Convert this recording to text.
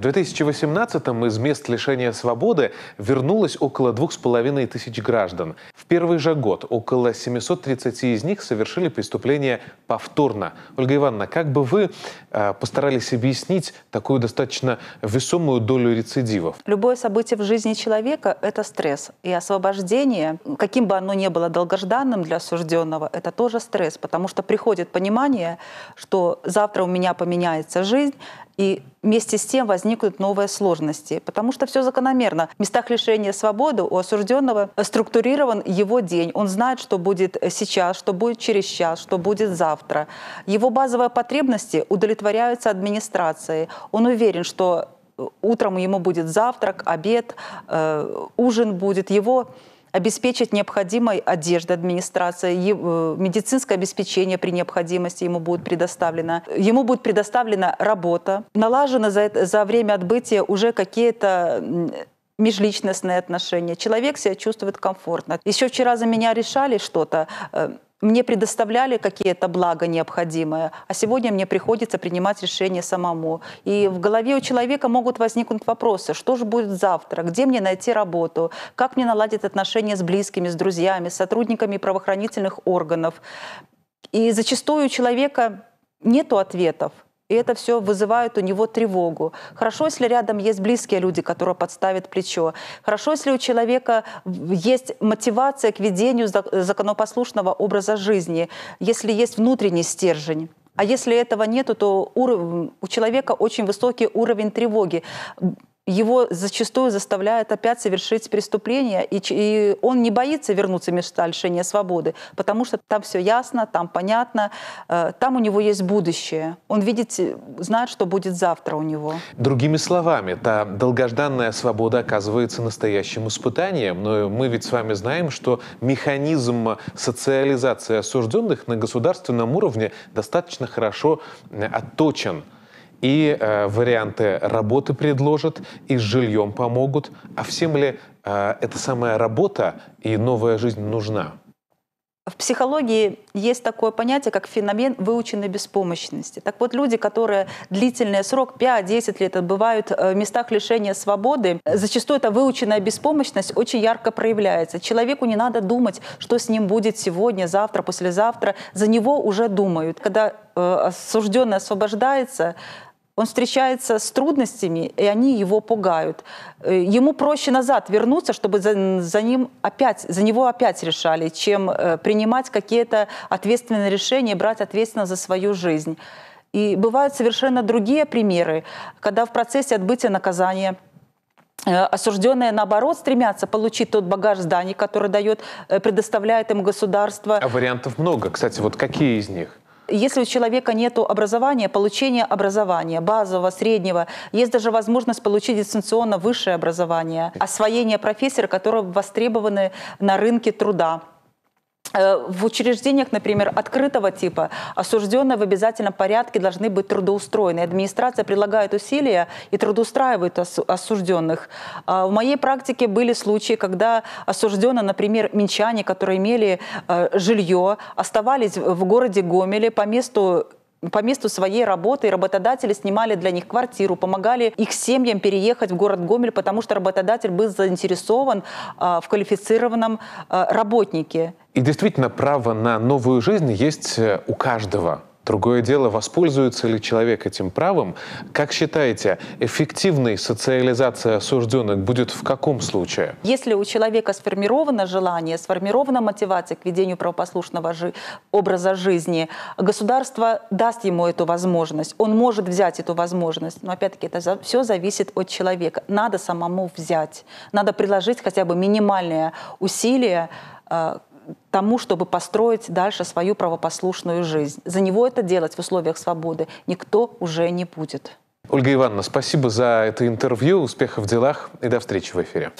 В 2018-м из мест лишения свободы вернулось около 2,5 тысяч граждан. В первый же год около 730 из них совершили преступление повторно. Ольга Ивановна, как бы вы э, постарались объяснить такую достаточно весомую долю рецидивов? Любое событие в жизни человека – это стресс. И освобождение, каким бы оно ни было долгожданным для осужденного, это тоже стресс, потому что приходит понимание, что завтра у меня поменяется жизнь, и вместе с тем возникнут новые сложности, потому что все закономерно. В местах лишения свободы у осужденного структурирован его день. Он знает, что будет сейчас, что будет через час, что будет завтра. Его базовые потребности удовлетворяются администрацией. Он уверен, что э, утром ему будет завтрак, обед, э, ужин будет. Его обеспечить необходимой одеждой администрации, э, медицинское обеспечение при необходимости ему будет предоставлено, ему будет предоставлена работа, налажено за, это, за время отбытия уже какие-то межличностные отношения. Человек себя чувствует комфортно. Еще вчера за меня решали что-то, э, мне предоставляли какие-то блага необходимые, а сегодня мне приходится принимать решения самому. И в голове у человека могут возникнуть вопросы, что же будет завтра, где мне найти работу, как мне наладить отношения с близкими, с друзьями, с сотрудниками правоохранительных органов. И зачастую у человека нет ответов и это все вызывает у него тревогу. Хорошо, если рядом есть близкие люди, которые подставят плечо. Хорошо, если у человека есть мотивация к ведению законопослушного образа жизни, если есть внутренний стержень. А если этого нет, то у человека очень высокий уровень тревоги его зачастую заставляет опять совершить преступление, и, и он не боится вернуться в места лишения свободы, потому что там все ясно, там понятно, э, там у него есть будущее. Он видит, э, знает, что будет завтра у него. Другими словами, та долгожданная свобода оказывается настоящим испытанием, но мы ведь с вами знаем, что механизм социализации осужденных на государственном уровне достаточно хорошо отточен – и э, варианты работы предложат, и с жильем помогут. А всем ли э, эта самая работа и новая жизнь нужна? В психологии есть такое понятие, как феномен выученной беспомощности. Так вот, люди, которые длительный срок, 5-10 лет отбывают э, в местах лишения свободы, зачастую эта выученная беспомощность очень ярко проявляется. Человеку не надо думать, что с ним будет сегодня, завтра, послезавтра. За него уже думают. Когда э, осужденный освобождается, он встречается с трудностями, и они его пугают. Э, ему проще назад вернуться, чтобы за, за, ним опять, за него опять решали, чем э, принимать какие-то ответственные решения, брать ответственность за свою жизнь. И бывают совершенно другие примеры, когда в процессе отбытия наказания э, осужденные, наоборот, стремятся получить тот багаж знаний, который дает, предоставляет им государство. А вариантов много. Кстати, вот какие из них? Если у человека нет образования, получение образования, базового, среднего, есть даже возможность получить дистанционно высшее образование, освоение профессии, которые востребованы на рынке труда. Э, в учреждениях, например, открытого типа, осужденные в обязательном порядке должны быть трудоустроены. Администрация прилагает усилия и трудоустраивает осужденных. А в моей практике были случаи, когда осужденные, например, минчане, которые имели э, жилье, оставались в городе Гомеле по месту по месту своей работы, работодатели снимали для них квартиру, помогали их семьям переехать в город Гомель, потому что работодатель был заинтересован а, в квалифицированном а, работнике. И действительно, право на новую жизнь есть э, у каждого Другое дело, воспользуется ли человек этим правом. Как считаете, эффективной социализация осужденных будет в каком случае? Если у человека сформировано желание, сформирована мотивация к ведению правопослушного жи образа жизни, государство даст ему эту возможность, он может взять эту возможность. Но опять-таки это за все зависит от человека. Надо самому взять, надо приложить хотя бы минимальные усилия э, тому, чтобы построить дальше свою правопослушную жизнь. За него это делать в условиях свободы никто уже не будет. Ольга Ивановна, спасибо за это интервью, успехов в делах и до встречи в эфире.